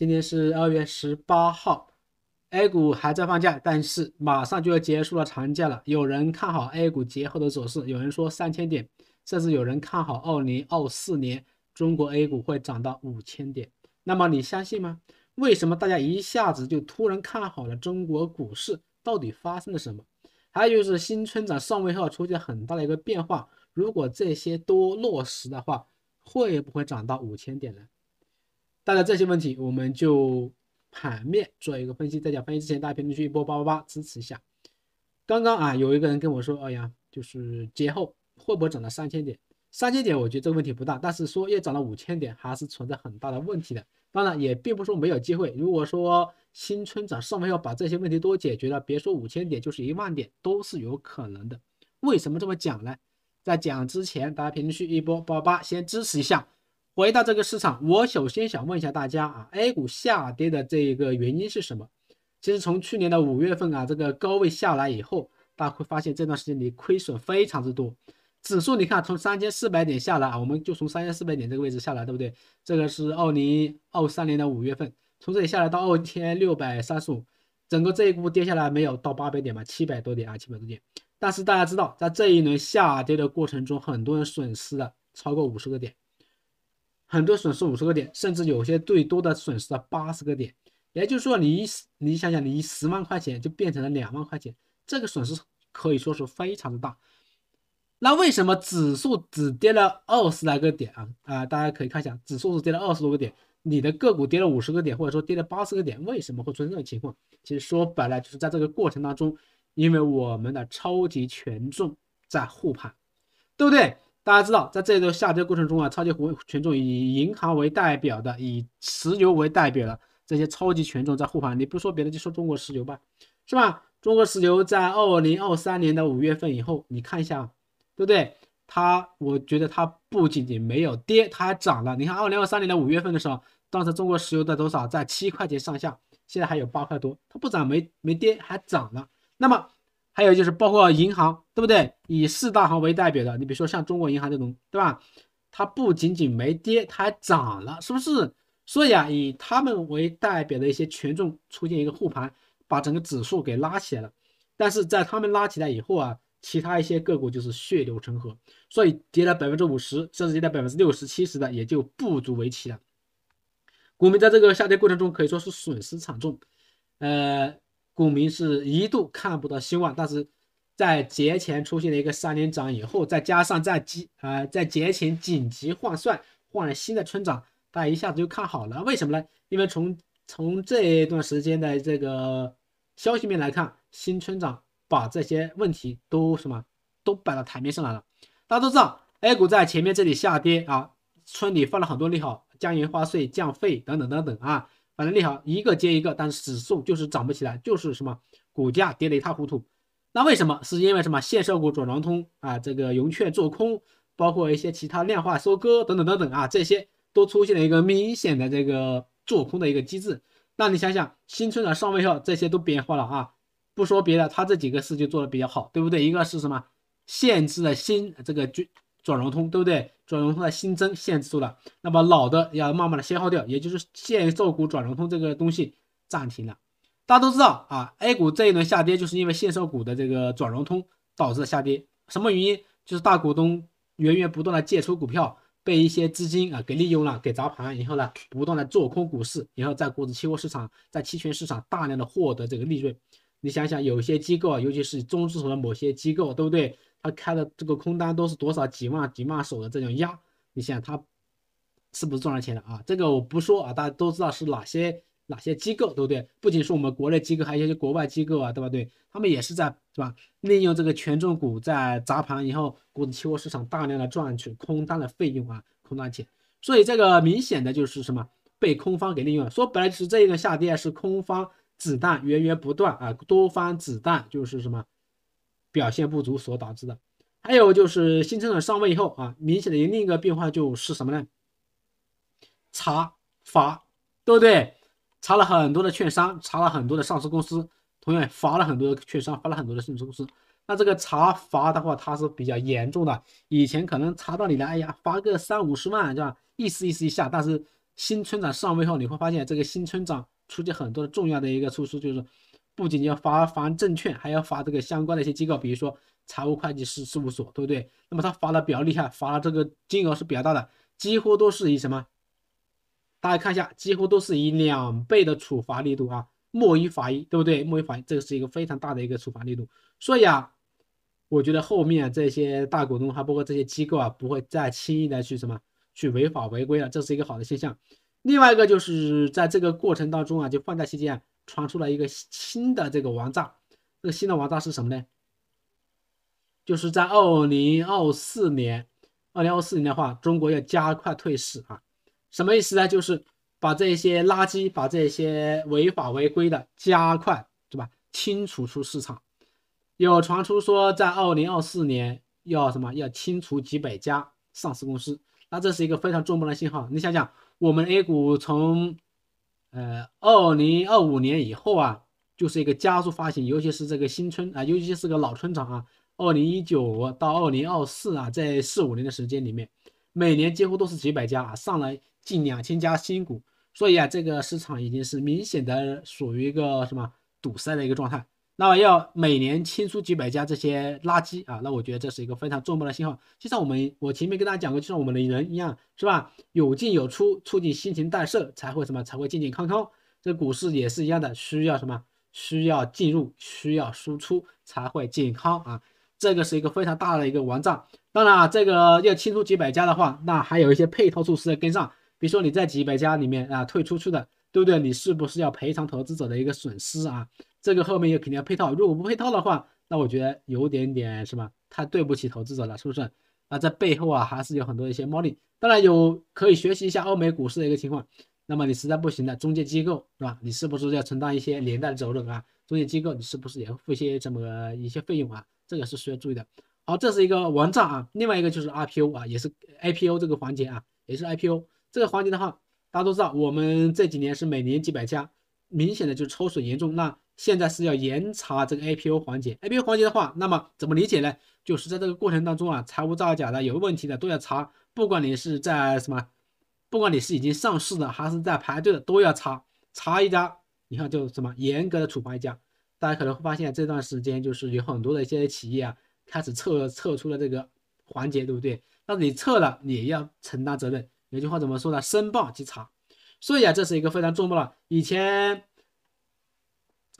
今天是二月十八号，A 股还在放假，但是马上就要结束了长假了。有人看好 A 股节后的走势，有人说三千点，甚至有人看好二零二四年中国 A 股会涨到五千点。那么你相信吗？为什么大家一下子就突然看好了中国股市？到底发生了什么？还有就是新村长上位后出现很大的一个变化，如果这些都落实的话，会不会涨到五千点呢？大家这些问题，我们就盘面做一个分析。在讲分析之前，大家评论区一波八八八支持一下。刚刚啊，有一个人跟我说：“哎呀，就是节后会不会涨到三千点？三千点，我觉得这个问题不大。但是说要涨到五千点，还是存在很大的问题的。当然，也并不说没有机会。如果说新春涨上面要把这些问题都解决了，别说五千点，就是一万点都是有可能的。为什么这么讲呢？在讲之前，大家评论区一波八八八，先支持一下。”回到这个市场，我首先想问一下大家啊，A 股下跌的这个原因是什么？其实从去年的五月份啊，这个高位下来以后，大家会发现这段时间你亏损非常之多。指数你看，从三千四百点下来啊，我们就从三千四百点这个位置下来，对不对？这个是二零二三年的五月份，从这里下来到二千六百三十五，整个这一波跌下来没有到八百点吧？七百多点啊，七百多点。但是大家知道，在这一轮下跌的过程中，很多人损失了超过五十个点。很多损失五十个点，甚至有些最多的损失了八十个点，也就是说你你想想你十万块钱就变成了两万块钱，这个损失可以说是非常的大。那为什么指数只跌了二十来个点啊？啊，大家可以看一下，指数是跌了二十多个点，你的个股跌了五十个点，或者说跌了八十个点，为什么会出现这种情况？其实说白了就是在这个过程当中，因为我们的超级权重在护盘，对不对？大家知道，在这个下跌过程中啊，超级股权重以银行为代表的、以石油为代表的这些超级权重在护盘。你不说别的，就说中国石油吧，是吧？中国石油在二零二三年的五月份以后，你看一下，对不对？它，我觉得它不仅仅没有跌，它还涨了。你看，二零二三年的五月份的时候，当时中国石油在多少？在七块钱上下，现在还有八块多，它不涨没没跌还涨了。那么。还有就是包括银行，对不对？以四大行为代表的，你比如说像中国银行这种，对吧？它不仅仅没跌，它还涨了，是不是？所以啊，以他们为代表的一些权重出现一个护盘，把整个指数给拉起来了。但是在他们拉起来以后啊，其他一些个股就是血流成河，所以跌了百分之五十甚至跌了百分之六十、七十的也就不足为奇了。股民在这个下跌过程中可以说是损失惨重，呃。股民是一度看不到希望，但是在节前出现了一个三连涨以后，再加上在急啊在节前紧急换算换了新的村长，大家一下子就看好了。为什么呢？因为从从这一段时间的这个消息面来看，新村长把这些问题都什么都摆到台面上来了。大家都知道，A 股在前面这里下跌啊，村里放了很多利好，降印花税、降费等等等等啊。反正利好一个接一个，但是指数就是涨不起来，就是什么股价跌得一塌糊涂。那为什么？是因为什么？限售股转融通啊，这个融券做空，包括一些其他量化收割等等等等啊，这些都出现了一个明显的这个做空的一个机制。那你想想，新村长上位后，这些都变化了啊。不说别的，他这几个事就做的比较好，对不对？一个是什么限制新这个军。转融通对不对？转融通的新增限制住了，那么老的要慢慢的消耗掉，也就是限售股转融通这个东西暂停了。大家都知道啊，A 股这一轮下跌就是因为限售股的这个转融通导致的下跌。什么原因？就是大股东源源不断的借出股票，被一些资金啊给利用了，给砸盘，然后呢不断的做空股市，然后在股指期货市场、在期权市场大量的获得这个利润。你想想，有些机构啊，尤其是中字头的某些机构，对不对？他开的这个空单都是多少几万几万手的这种压，你想他是不是赚了钱的啊？这个我不说啊，大家都知道是哪些哪些机构，对不对？不仅是我们国内机构，还有一些国外机构啊，对吧？对，他们也是在是吧？利用这个权重股在砸盘以后，股指期货市场大量的赚取空单的费用啊，空单钱。所以这个明显的就是什么被空方给利用了，说了来是这一个下跌是空方子弹源源不断啊，多方子弹就是什么？表现不足所导致的，还有就是新村长上位以后啊，明显的另一个变化就是什么呢？查罚，对不对？查了很多的券商，查了很多的上市公司，同样罚了很多的券商，罚了很多的上市公司。那这个查罚的话，它是比较严重的。以前可能查到你了，哎呀，罚个三五十万，这吧？意思意思一下。但是新村长上位后，你会发现这个新村长出现很多的重要的一个措施，就是。不仅要罚罚证券，还要罚这个相关的一些机构，比如说财务会计师事务所，对不对？那么他罚的比较厉害，罚了这个金额是比较大的，几乎都是以什么？大家看一下，几乎都是以两倍的处罚力度啊，莫一罚一对不对？莫一罚，这个是一个非常大的一个处罚力度。所以啊，我觉得后面这些大股东，还包括这些机构啊，不会再轻易的去什么去违法违规了，这是一个好的现象。另外一个就是在这个过程当中啊，就放假期间啊。传出了一个新的这个王炸，这个新的王炸是什么呢？就是在二零二四年，二零二四年的话，中国要加快退市啊，什么意思呢？就是把这些垃圾、把这些违法违规的加快，对吧？清除出市场。有传出说，在二零二四年要什么？要清除几百家上市公司，那这是一个非常重磅的信号。你想想，我们 A 股从。呃，二零二五年以后啊，就是一个加速发行，尤其是这个新村啊，尤其是个老村长啊，二零一九到二零二四啊，在四五年的时间里面，每年几乎都是几百家，啊，上了近两千家新股，所以啊，这个市场已经是明显的属于一个什么堵塞的一个状态。那么要每年清出几百家这些垃圾啊，那我觉得这是一个非常重磅的信号。就像我们，我前面跟大家讲过，就像我们的人一样，是吧？有进有出，促进新陈代谢，才会什么？才会健健康康。这股市也是一样的，需要什么？需要进入，需要输出，才会健康啊。这个是一个非常大的一个王炸。当然，啊，这个要清出几百家的话，那还有一些配套措施在跟上，比如说你在几百家里面啊退出去的，对不对？你是不是要赔偿投资者的一个损失啊？这个后面也肯定要配套，如果不配套的话，那我觉得有点点什么，太对不起投资者了，是不是？那在背后啊，还是有很多一些猫腻。当然有，可以学习一下欧美股市的一个情况。那么你实在不行的，中介机构是吧？你是不是要承担一些连带责任啊？中介机构你是不是也要付一些这么一些费用啊？这个是需要注意的。好，这是一个王炸啊。另外一个就是 IPO 啊，也是 IPO 这个环节啊，也是 IPO 这个环节的话，大家都知道，我们这几年是每年几百家，明显的就抽水严重，那。现在是要严查这个 A P O 环节，A P O 环节的话，那么怎么理解呢？就是在这个过程当中啊，财务造假的、有问题的都要查，不管你是在什么，不管你是已经上市的还是在排队的，都要查，查一家，你看就什么严格的处罚一家。大家可能会发现这段时间就是有很多的一些企业啊，开始撤撤出了这个环节，对不对？那你撤了，你要承担责任。有句话怎么说的？申报即查，所以啊，这是一个非常重要的。以前。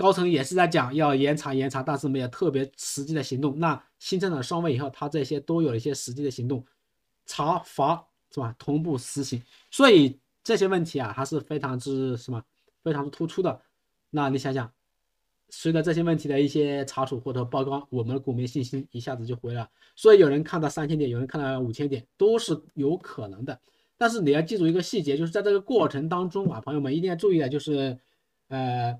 高层也是在讲要严查严查，但是没有特别实际的行动。那新增任上位以后，他这些都有一些实际的行动，查罚是吧？同步实行，所以这些问题啊，还是非常之什么，非常之突出的。那你想想，随着这些问题的一些查处或者曝光，我们的股民信心一下子就回来了。所以有人看到三千点，有人看到五千点，都是有可能的。但是你要记住一个细节，就是在这个过程当中啊，朋友们一定要注意的，就是呃。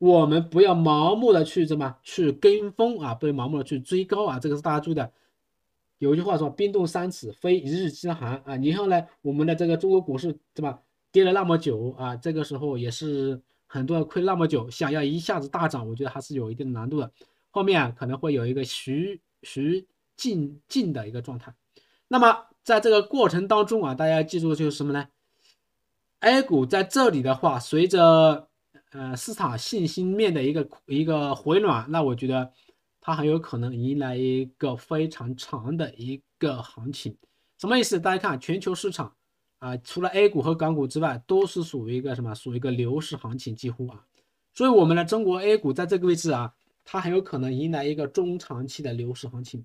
我们不要盲目的去怎么去跟风啊，不要盲目的去追高啊，这个是大家注意的。有一句话说“冰冻三尺，非一日之寒”啊，你看呢，我们的这个中国股市，对吧，跌了那么久啊，这个时候也是很多人亏那么久，想要一下子大涨，我觉得还是有一定的难度的。后面可能会有一个徐徐进进的一个状态。那么在这个过程当中啊，大家记住就是什么呢？A 股在这里的话，随着。呃，市场信心面的一个一个回暖，那我觉得它很有可能迎来一个非常长的一个行情。什么意思？大家看全球市场啊，除了 A 股和港股之外，都是属于一个什么？属于一个牛市行情几乎啊。所以我们的中国 A 股在这个位置啊，它很有可能迎来一个中长期的牛市行情。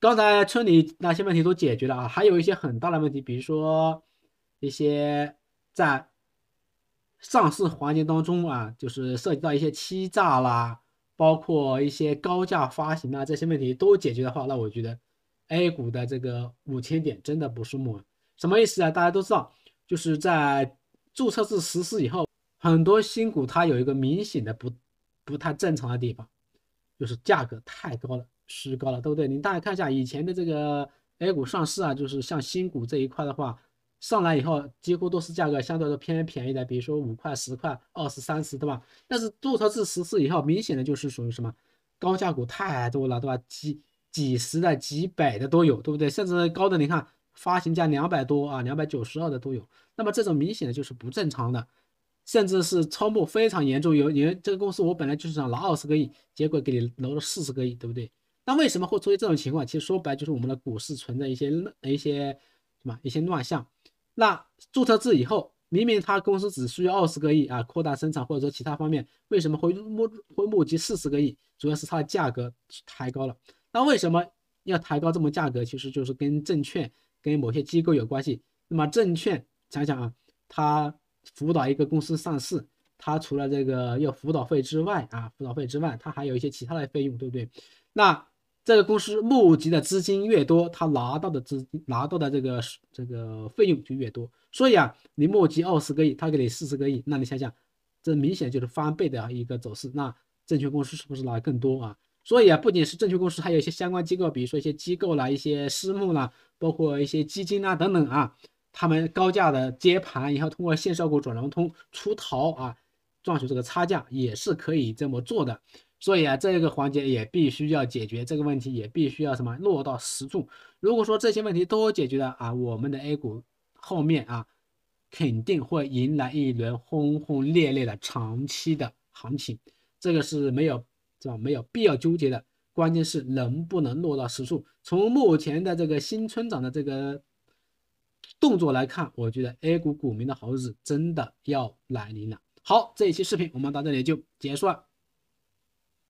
刚才村里那些问题都解决了啊，还有一些很大的问题，比如说一些在。上市环节当中啊，就是涉及到一些欺诈啦，包括一些高价发行啊，这些问题都解决的话，那我觉得，A 股的这个五千点真的不是梦。什么意思啊？大家都知道，就是在注册制实施以后，很多新股它有一个明显的不不太正常的地方，就是价格太高了，虚高了，对不对？你大家看一下以前的这个 A 股上市啊，就是像新股这一块的话。上来以后，几乎都是价格相对来说偏便宜的，比如说五块、十块、二十、三十，对吧？但是注册制实施以后，明显的就是属于什么高价股太多了，对吧？几几十的、几百的都有，对不对？甚至高的，你看发行价两百多啊，两百九十二的都有。那么这种明显的就是不正常的，甚至是超募非常严重。有你这个公司，我本来就是想拿二十个亿，结果给你留了四十个亿，对不对？那为什么会出现这种情况？其实说白就是我们的股市存在一些一些什么一些乱象。那注册制以后，明明他公司只需要二十个亿啊，扩大生产或者说其他方面，为什么会募会募集四十个亿？主要是它的价格抬高了。那为什么要抬高这么价格？其实就是跟证券跟某些机构有关系。那么证券想想啊，它辅导一个公司上市，它除了这个要辅导费之外啊，辅导费之外，它还有一些其他的费用，对不对？那。这个公司募集的资金越多，他拿到的资拿到的这个这个费用就越多。所以啊，你募集二十个亿，他给你四十个亿，那你想想，这明显就是翻倍的一个走势。那证券公司是不是拿更多啊？所以啊，不仅是证券公司，还有一些相关机构，比如说一些机构啦、一些私募啦、包括一些基金啦等等啊，他们高价的接盘，然后通过限售股转融通出逃啊，赚取这个差价，也是可以这么做的。所以啊，这个环节也必须要解决这个问题，也必须要什么落到实处。如果说这些问题都解决了啊，我们的 A 股后面啊肯定会迎来一轮轰轰烈烈的长期的行情，这个是没有，是吧？没有必要纠结的。关键是能不能落到实处。从目前的这个新村长的这个动作来看，我觉得 A 股股民的好日子真的要来临了。好，这一期视频我们到这里就结束。了。